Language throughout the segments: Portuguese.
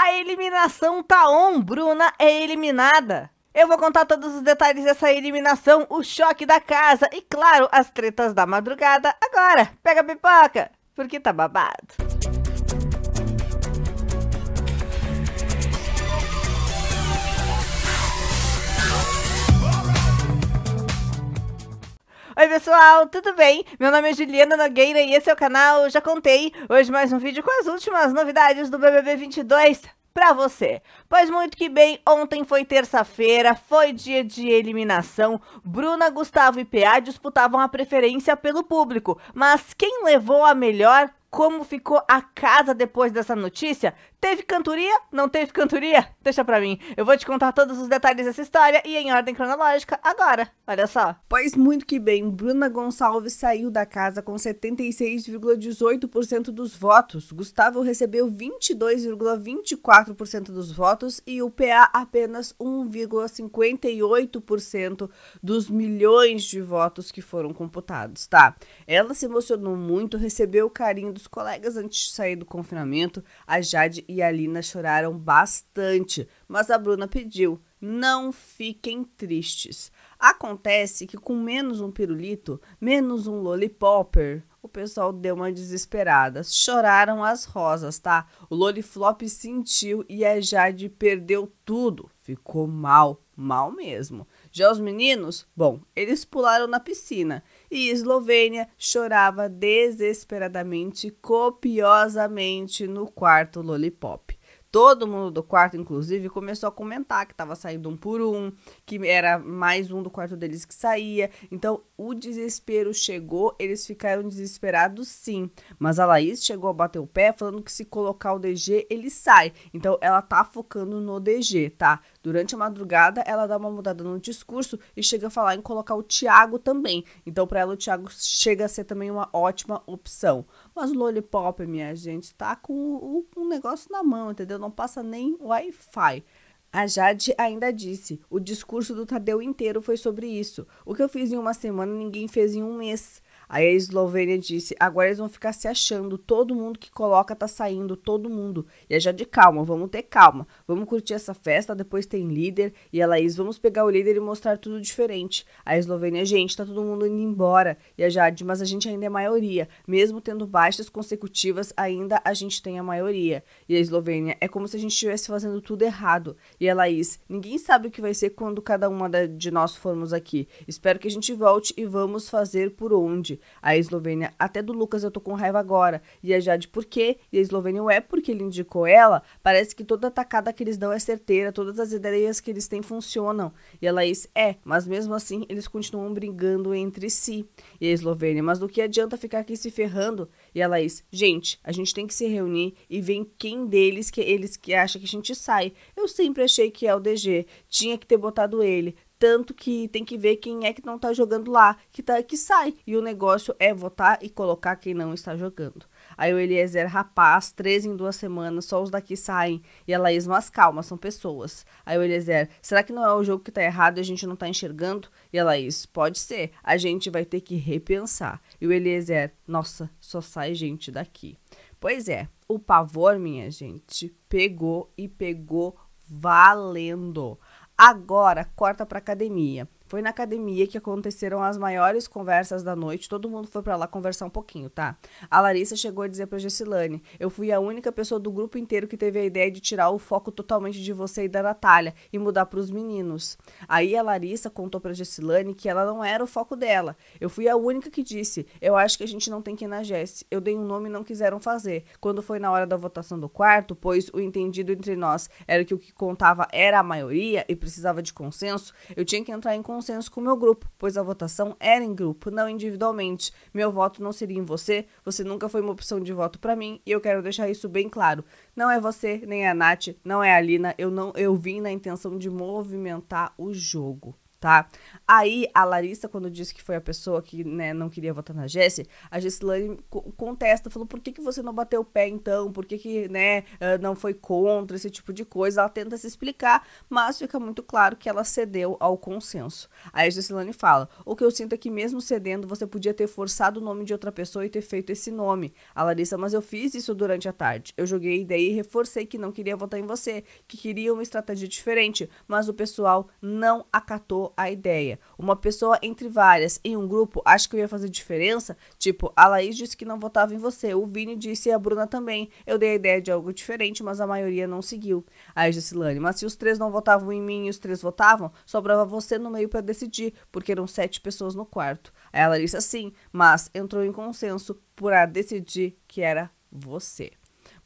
A eliminação tá on, Bruna é eliminada. Eu vou contar todos os detalhes dessa eliminação, o choque da casa e, claro, as tretas da madrugada agora. Pega a pipoca, porque tá babado. Oi pessoal, tudo bem? Meu nome é Juliana Nogueira e esse é o canal Já Contei. Hoje mais um vídeo com as últimas novidades do BBB 22 pra você. Pois muito que bem, ontem foi terça-feira, foi dia de eliminação. Bruna, Gustavo e PA disputavam a preferência pelo público, mas quem levou a melhor como ficou a casa depois dessa notícia, Teve cantoria? Não teve cantoria? Deixa pra mim. Eu vou te contar todos os detalhes dessa história e em ordem cronológica agora. Olha só. Pois muito que bem, Bruna Gonçalves saiu da casa com 76,18% dos votos. Gustavo recebeu 22,24% dos votos e o PA apenas 1,58% dos milhões de votos que foram computados, tá? Ela se emocionou muito, recebeu o carinho dos colegas antes de sair do confinamento. A Jade e a Lina choraram bastante, mas a Bruna pediu: não fiquem tristes. Acontece que com menos um pirulito, menos um lollipopper, o pessoal deu uma desesperada. Choraram as rosas, tá? O loliflop sentiu e a Jade perdeu tudo. Ficou mal, mal mesmo. Já os meninos, bom, eles pularam na piscina e Eslovênia chorava desesperadamente, copiosamente no quarto Lollipop. Todo mundo do quarto, inclusive, começou a comentar que tava saindo um por um, que era mais um do quarto deles que saía. Então, o desespero chegou, eles ficaram desesperados sim. Mas a Laís chegou a bater o pé falando que se colocar o DG, ele sai. Então, ela tá focando no DG, tá? Durante a madrugada, ela dá uma mudada no discurso e chega a falar em colocar o Thiago também. Então, para ela, o Thiago chega a ser também uma ótima opção. Mas Lollipop, minha gente, tá com um negócio na mão, entendeu? Não passa nem Wi-Fi. A Jade ainda disse: o discurso do Tadeu inteiro foi sobre isso. O que eu fiz em uma semana, ninguém fez em um mês. Aí a Eslovênia disse: agora eles vão ficar se achando, todo mundo que coloca tá saindo, todo mundo. E é já de calma, vamos ter calma, vamos curtir essa festa, depois tem líder. E a Laís, vamos pegar o líder e mostrar tudo diferente. A Eslovênia, gente, tá todo mundo indo embora. E a Jade, mas a gente ainda é maioria. Mesmo tendo baixas consecutivas, ainda a gente tem a maioria. E a Eslovênia, é como se a gente estivesse fazendo tudo errado. E a Laís, ninguém sabe o que vai ser quando cada uma de nós formos aqui. Espero que a gente volte e vamos fazer por onde. A Eslovênia, até do Lucas eu tô com raiva agora. E a Jade por quê? E a Eslovênia é porque ele indicou ela. Parece que toda atacada que eles dão é certeira, todas as ideias que eles têm funcionam. E a Laís é, mas mesmo assim eles continuam brigando entre si. E a Eslovênia, mas do que adianta ficar aqui se ferrando? E a Laís, gente, a gente tem que se reunir e ver quem deles que eles que acha que a gente sai. Eu sempre achei que é o DG, tinha que ter botado ele. Tanto que tem que ver quem é que não tá jogando lá, que, tá, que sai. E o negócio é votar e colocar quem não está jogando. Aí o Eliezer Rapaz, três em duas semanas, só os daqui saem. E a Laís, mas calma, são pessoas. Aí o Eliezer, será que não é o jogo que tá errado e a gente não tá enxergando? E a Laís, pode ser, a gente vai ter que repensar. E o Eliezer, nossa, só sai gente daqui. Pois é, o pavor, minha gente, pegou e pegou valendo. Agora corta para academia. Foi na academia que aconteceram as maiores conversas da noite. Todo mundo foi para lá conversar um pouquinho, tá? A Larissa chegou a dizer pra Gessilane: Eu fui a única pessoa do grupo inteiro que teve a ideia de tirar o foco totalmente de você e da Natália e mudar para os meninos. Aí a Larissa contou pra Gessilane que ela não era o foco dela. Eu fui a única que disse: Eu acho que a gente não tem que ir na Jesse. Eu dei um nome e não quiseram fazer. Quando foi na hora da votação do quarto, pois o entendido entre nós era que o que contava era a maioria e precisava de consenso, eu tinha que entrar em consenso consenso com o meu grupo, pois a votação era em grupo, não individualmente. Meu voto não seria em você, você nunca foi uma opção de voto para mim e eu quero deixar isso bem claro. Não é você, nem a Nath, não é a Lina, eu, não, eu vim na intenção de movimentar o jogo tá? Aí, a Larissa, quando disse que foi a pessoa que né, não queria votar na Jessie, a Gessilane contesta, falou, por que, que você não bateu o pé então? Por que, que né, não foi contra esse tipo de coisa? Ela tenta se explicar, mas fica muito claro que ela cedeu ao consenso. Aí a Gessilane fala, o que eu sinto é que mesmo cedendo, você podia ter forçado o nome de outra pessoa e ter feito esse nome. A Larissa, mas eu fiz isso durante a tarde. Eu joguei ideia e reforcei que não queria votar em você, que queria uma estratégia diferente, mas o pessoal não acatou a ideia. Uma pessoa entre várias em um grupo acha que eu ia fazer diferença? Tipo, a Laís disse que não votava em você, o Vini disse e a Bruna também. Eu dei a ideia de algo diferente, mas a maioria não seguiu. Aí Jacilane, mas se os três não votavam em mim e os três votavam, sobrava você no meio para decidir, porque eram sete pessoas no quarto. Aí a Larissa sim, mas entrou em consenso por a decidir que era você.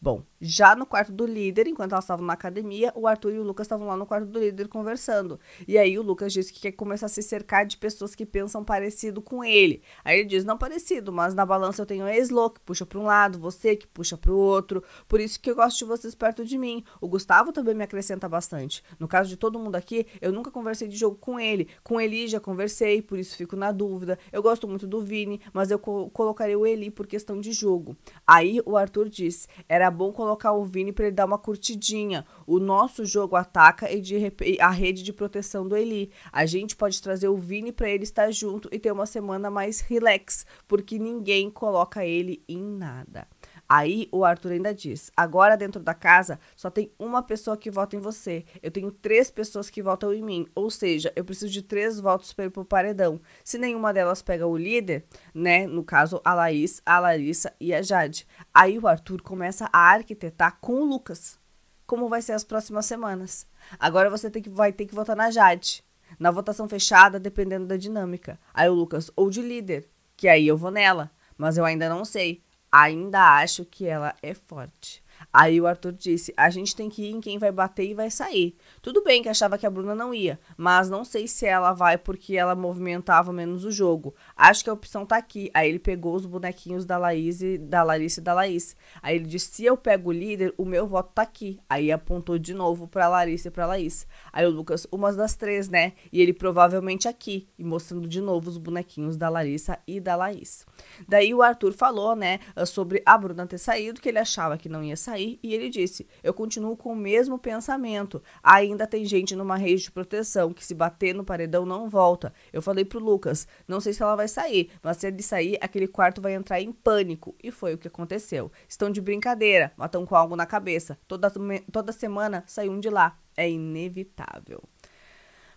Bom, já no quarto do líder, enquanto elas estavam na academia, o Arthur e o Lucas estavam lá no quarto do líder conversando. E aí o Lucas disse que quer começar a se cercar de pessoas que pensam parecido com ele. Aí ele diz: não parecido, mas na balança eu tenho a Eslo, que puxa para um lado, você que puxa para o outro. Por isso que eu gosto de vocês perto de mim. O Gustavo também me acrescenta bastante. No caso de todo mundo aqui, eu nunca conversei de jogo com ele. Com Eli já conversei, por isso fico na dúvida. Eu gosto muito do Vini, mas eu co colocarei o Eli por questão de jogo. Aí o Arthur diz: era bom colocar o Vini para ele dar uma curtidinha. O nosso jogo ataca e de, a rede de proteção do Eli. A gente pode trazer o Vini para ele estar junto e ter uma semana mais relax, porque ninguém coloca ele em nada. Aí o Arthur ainda diz: agora dentro da casa só tem uma pessoa que vota em você. Eu tenho três pessoas que votam em mim. Ou seja, eu preciso de três votos para ir pro paredão. Se nenhuma delas pega o líder, né? No caso, a Laís, a Larissa e a Jade. Aí o Arthur começa a arquitetar com o Lucas. Como vai ser as próximas semanas? Agora você tem que, vai ter que votar na Jade. Na votação fechada, dependendo da dinâmica. Aí o Lucas, ou de líder, que aí eu vou nela. Mas eu ainda não sei ainda acho que ela é forte. Aí o Arthur disse: a gente tem que ir em quem vai bater e vai sair. Tudo bem que achava que a Bruna não ia, mas não sei se ela vai porque ela movimentava menos o jogo. Acho que a opção tá aqui. Aí ele pegou os bonequinhos da Laís e da Larissa e da Laís. Aí ele disse: se eu pego o líder, o meu voto tá aqui. Aí apontou de novo pra Larissa e pra Laís. Aí o Lucas, umas das três, né? E ele provavelmente aqui. E mostrando de novo os bonequinhos da Larissa e da Laís. Daí o Arthur falou, né, sobre a Bruna ter saído, que ele achava que não ia sair e ele disse: Eu continuo com o mesmo pensamento. Ainda tem gente numa rede de proteção que se bater no paredão não volta. Eu falei pro Lucas: Não sei se ela vai sair, mas se ele sair, aquele quarto vai entrar em pânico. E foi o que aconteceu. Estão de brincadeira, matam com algo na cabeça. Toda, toda semana saiu um de lá. É inevitável.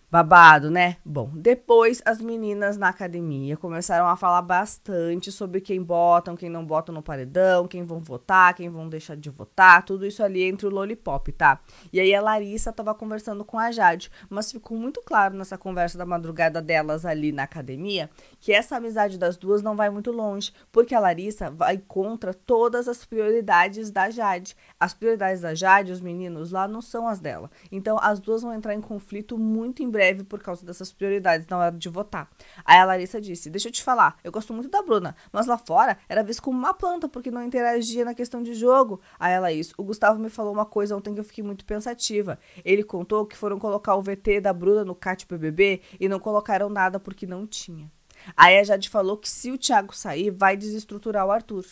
Babado, né? Bom, depois as meninas na academia começaram a falar bastante sobre quem botam, quem não botam no paredão, quem vão votar, quem vão deixar de votar, tudo isso ali entre o lollipop, tá? E aí a Larissa tava conversando com a Jade, mas ficou muito claro nessa conversa da madrugada delas ali na academia que essa amizade das duas não vai muito longe, porque a Larissa vai contra todas as prioridades da Jade. As prioridades da Jade, os meninos lá, não são as dela. Então as duas vão entrar em conflito muito em breve por causa dessas prioridades na hora de votar. Aí a Larissa disse: Deixa eu te falar, eu gosto muito da Bruna, mas lá fora era visto como uma planta porque não interagia na questão de jogo. Aí a Laís: O Gustavo me falou uma coisa ontem que eu fiquei muito pensativa. Ele contou que foram colocar o VT da Bruna no CAT BBB e não colocaram nada porque não tinha. Aí a Jade falou que se o Thiago sair, vai desestruturar o Arthur.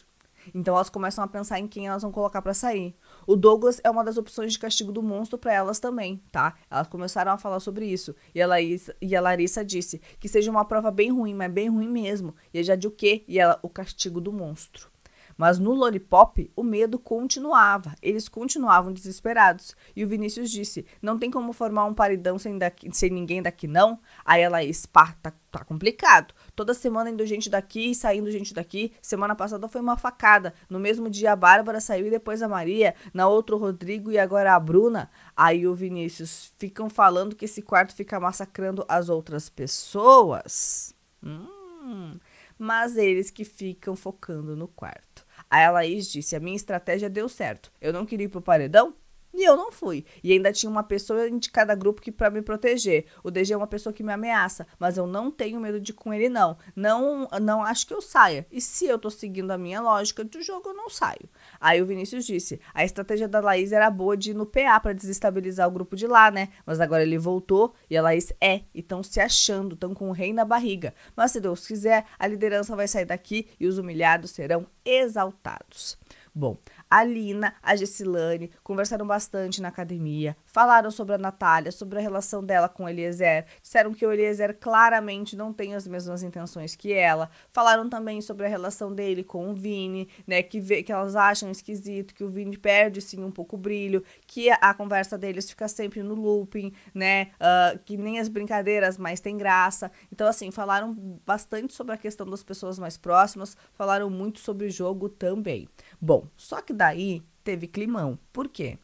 Então elas começam a pensar em quem elas vão colocar para sair. O Douglas é uma das opções de castigo do monstro para elas também, tá? Elas começaram a falar sobre isso. E a, Larissa, e a Larissa disse que seja uma prova bem ruim, mas bem ruim mesmo. E a Jade o quê? E ela, o castigo do monstro. Mas no Lollipop, o medo continuava. Eles continuavam desesperados. E o Vinícius disse: Não tem como formar um paredão sem, daqui, sem ninguém daqui, não? Aí ela pá, tá, tá complicado. Toda semana indo gente daqui e saindo gente daqui. Semana passada foi uma facada. No mesmo dia a Bárbara saiu e depois a Maria. Na outra o Rodrigo e agora a Bruna. Aí o Vinícius ficam falando que esse quarto fica massacrando as outras pessoas. Hum, mas eles que ficam focando no quarto. Aí a Laís disse: a minha estratégia deu certo. Eu não queria ir pro paredão? E eu não fui. E ainda tinha uma pessoa de cada grupo que para me proteger. O DG é uma pessoa que me ameaça, mas eu não tenho medo de ir com ele não. Não, não acho que eu saia. E se eu tô seguindo a minha lógica do jogo, eu não saio. Aí o Vinícius disse: a estratégia da Laís era boa de ir no PA para desestabilizar o grupo de lá, né? Mas agora ele voltou e a Laís é, e estão se achando, estão com o um rei na barriga. Mas se Deus quiser, a liderança vai sair daqui e os humilhados serão exaltados. Bom, a Lina, a Gessilane conversaram bastante na academia, falaram sobre a Natália, sobre a relação dela com o Eliezer, disseram que o Eliezer claramente não tem as mesmas intenções que ela, falaram também sobre a relação dele com o Vini, né, que, vê, que elas acham esquisito, que o Vini perde sim um pouco o brilho, que a, a conversa deles fica sempre no looping, né, uh, que nem as brincadeiras mais tem graça. Então, assim, falaram bastante sobre a questão das pessoas mais próximas, falaram muito sobre o jogo também. Bom, só que daí teve climão. Por quê?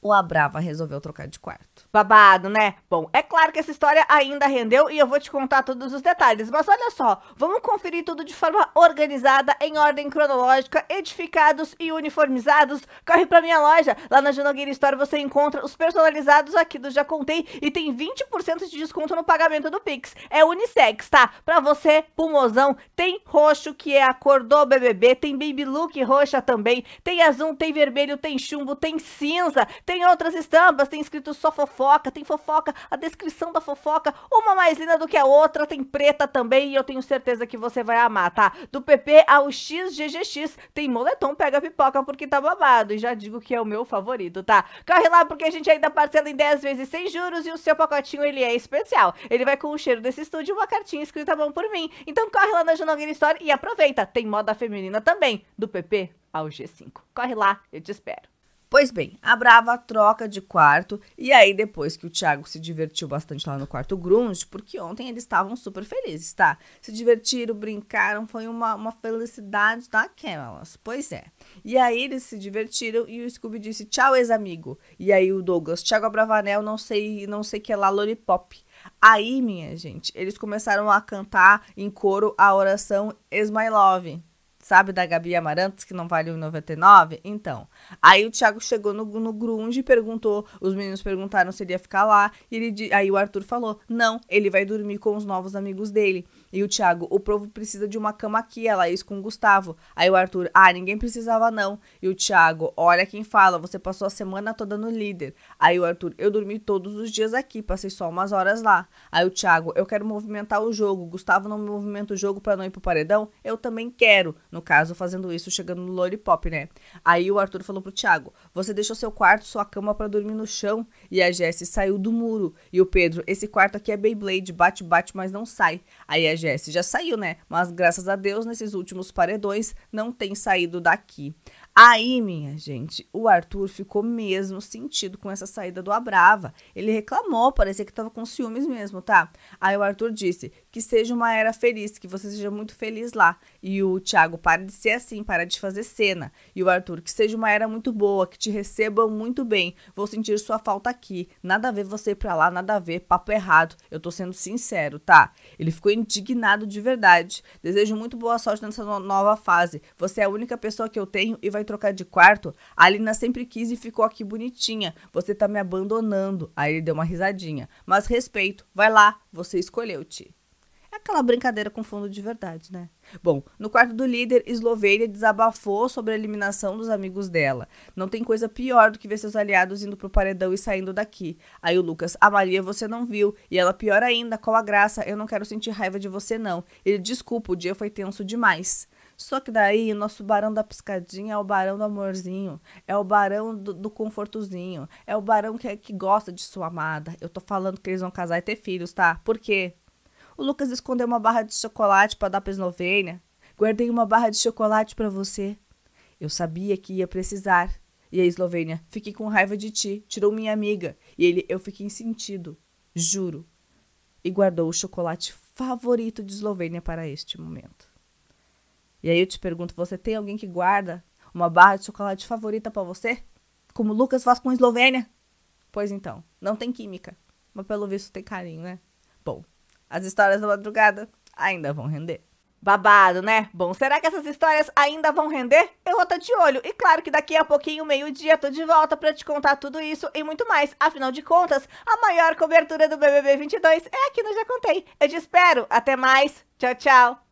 o Abrava resolveu trocar de quarto. Babado, né? Bom, é claro que essa história ainda rendeu e eu vou te contar todos os detalhes, mas olha só, vamos conferir tudo de forma organizada, em ordem cronológica, edificados e uniformizados. Corre pra minha loja, lá na Janogueira Store você encontra os personalizados aqui do Já Contei e tem 20% de desconto no pagamento do Pix. É unissex, tá? Pra você, pulmozão, tem roxo, que é a cor do BBB, tem baby look roxa também, tem azul, tem vermelho, tem chumbo, tem cinza, tem outras estampas, tem escrito só fofoca, tem fofoca, a descrição da fofoca, uma mais linda do que a outra, tem preta também e eu tenho certeza que você vai amar, tá? Do PP ao XGGX, tem moletom, pega pipoca porque tá babado e já digo que é o meu favorito, tá? Corre lá porque a gente ainda parcela em 10 vezes sem juros e o seu pacotinho ele é especial. Ele vai com o cheiro desse estúdio uma cartinha escrita bom por mim. Então corre lá na Jonogueira Store e aproveita, tem moda feminina também, do PP ao G5. Corre lá, eu te espero. Pois bem, a Brava troca de quarto e aí depois que o Thiago se divertiu bastante lá no quarto grunge, porque ontem eles estavam super felizes, tá? Se divertiram, brincaram, foi uma, uma felicidade daquelas. Pois é. E aí eles se divertiram e o Scooby disse tchau, ex-amigo. E aí o Douglas, Thiago Abravanel, não sei, não sei que é lá, Lollipop. Aí, minha gente, eles começaram a cantar em coro a oração Is My Love. Sabe da Gabi Amarantos, que não vale 1,99? Então. Aí o Thiago chegou no, no grunge e perguntou, os meninos perguntaram se ele ia ficar lá. E ele, aí o Arthur falou, não, ele vai dormir com os novos amigos dele. E o Thiago, o povo precisa de uma cama aqui, ela é isso com o Gustavo. Aí o Arthur, ah, ninguém precisava não. E o Thiago, olha quem fala, você passou a semana toda no líder. Aí o Arthur, eu dormi todos os dias aqui, passei só umas horas lá. Aí o Thiago, eu quero movimentar o jogo, Gustavo não movimenta o jogo para não ir pro paredão? Eu também quero. No caso, fazendo isso, chegando no lollipop, né? Aí o Arthur falou pro Thiago: Você deixou seu quarto, sua cama para dormir no chão. E a Jesse saiu do muro. E o Pedro: Esse quarto aqui é Beyblade, bate, bate, mas não sai. Aí a Jesse já saiu, né? Mas graças a Deus, nesses últimos paredões, não tem saído daqui. Aí, minha gente, o Arthur ficou mesmo sentido com essa saída do Abrava. Ele reclamou, parecia que tava com ciúmes mesmo, tá? Aí o Arthur disse que seja uma era feliz, que você seja muito feliz lá. E o Thiago, para de ser assim, para de fazer cena. E o Arthur, que seja uma era muito boa, que te recebam muito bem. Vou sentir sua falta aqui. Nada a ver você ir pra lá, nada a ver, papo errado. Eu tô sendo sincero, tá? Ele ficou indignado de verdade. Desejo muito boa sorte nessa no nova fase. Você é a única pessoa que eu tenho e vai trocar de quarto? A Alina sempre quis e ficou aqui bonitinha. Você tá me abandonando. Aí ele deu uma risadinha. Mas respeito, vai lá, você escolheu-te. Aquela brincadeira com fundo de verdade, né? Bom, no quarto do líder, Slovenia desabafou sobre a eliminação dos amigos dela. Não tem coisa pior do que ver seus aliados indo pro paredão e saindo daqui. Aí o Lucas, a Maria você não viu. E ela, pior ainda, qual a graça? Eu não quero sentir raiva de você, não. Ele, desculpa, o dia foi tenso demais. Só que daí o nosso barão da piscadinha é o barão do amorzinho, é o barão do, do confortozinho, é o barão que, é, que gosta de sua amada. Eu tô falando que eles vão casar e ter filhos, tá? Por quê? O Lucas escondeu uma barra de chocolate para dar para Eslovênia. Guardei uma barra de chocolate para você. Eu sabia que ia precisar. E a Eslovênia, fiquei com raiva de ti, tirou minha amiga. E ele, eu fiquei sentido, juro. E guardou o chocolate favorito de Eslovênia para este momento. E aí eu te pergunto, você tem alguém que guarda uma barra de chocolate favorita para você? Como Lucas faz com Eslovênia? Pois então, não tem química, mas pelo visto tem carinho, né? As histórias da madrugada ainda vão render. Babado, né? Bom, será que essas histórias ainda vão render? Eu vou estar de olho. E claro que daqui a pouquinho, meio-dia, tô de volta para te contar tudo isso e muito mais. Afinal de contas, a maior cobertura do BBB 22 é aqui no Já Contei. Eu te espero. Até mais. Tchau, tchau.